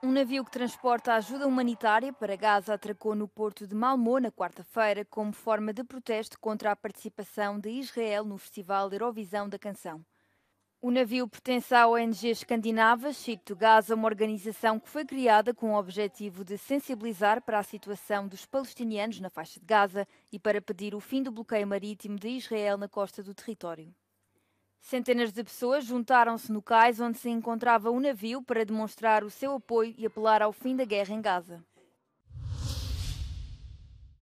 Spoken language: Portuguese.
Um navio que transporta ajuda humanitária para Gaza atracou no porto de Malmö na quarta-feira como forma de protesto contra a participação de Israel no Festival Eurovisão da Canção. O navio pertence à ONG escandinava Ship to Gaza, uma organização que foi criada com o objetivo de sensibilizar para a situação dos palestinianos na faixa de Gaza e para pedir o fim do bloqueio marítimo de Israel na costa do território. Centenas de pessoas juntaram-se no cais onde se encontrava o navio para demonstrar o seu apoio e apelar ao fim da guerra em Gaza.